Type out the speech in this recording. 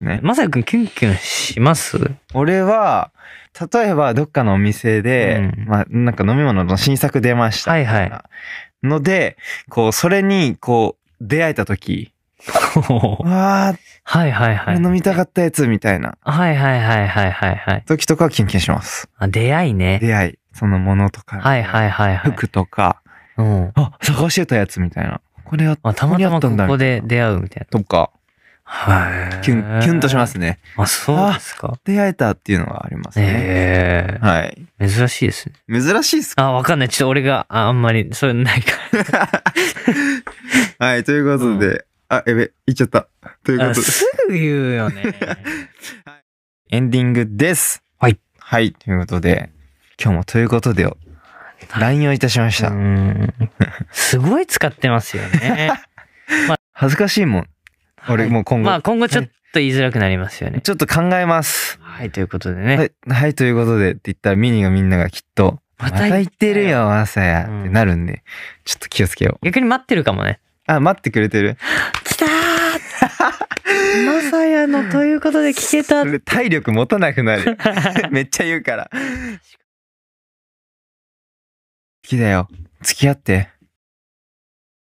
ね。まさやくんキュンキュンします俺は、例えばどっかのお店で、うんまあ、なんか飲み物の新作出ましたはいはいので、こう、それに、こう、出会えた時、う わー、はいはいはい。飲みたかったやつみたいなはいはいはいはいはいはい。時とかキュンキュンします。あ、出会いね。出会い、そのものとか、はいはいはいはい。服とか、うん。あ、探してたやつみたいな。これあ、あたまたまここで出会うみたいな。とか、はい。キュン、キュンとしますね。あ、そうですか。出会えたっていうのはありますね。ええはい。珍しいですね。珍しいっすかあ、わかんない。ちょっと俺がああんまり、それないから。はい、ということで、うん、あ、えべ、言っちゃった。ということで。すぐ言うよね。エンディングです。はい。はい、ということで、今日もということでを、LINE をいたしました。すごい使ってますよね。まあ、恥ずかしいもん。俺もう今後。まあ今後ちょっと言いづらくなりますよね。ちょっと考えます。はい、ということでね。はい、はい、ということでって言ったらミニがみんながきっと、またいってるよ、朝や、うん、ってなるんで、ちょっと気をつけよう。逆に待ってるかもね。あ、待ってくれてる。来たーまさ やのということで聞けた。体力持たなくなる。めっちゃ言うから。好きだよ。付き合って。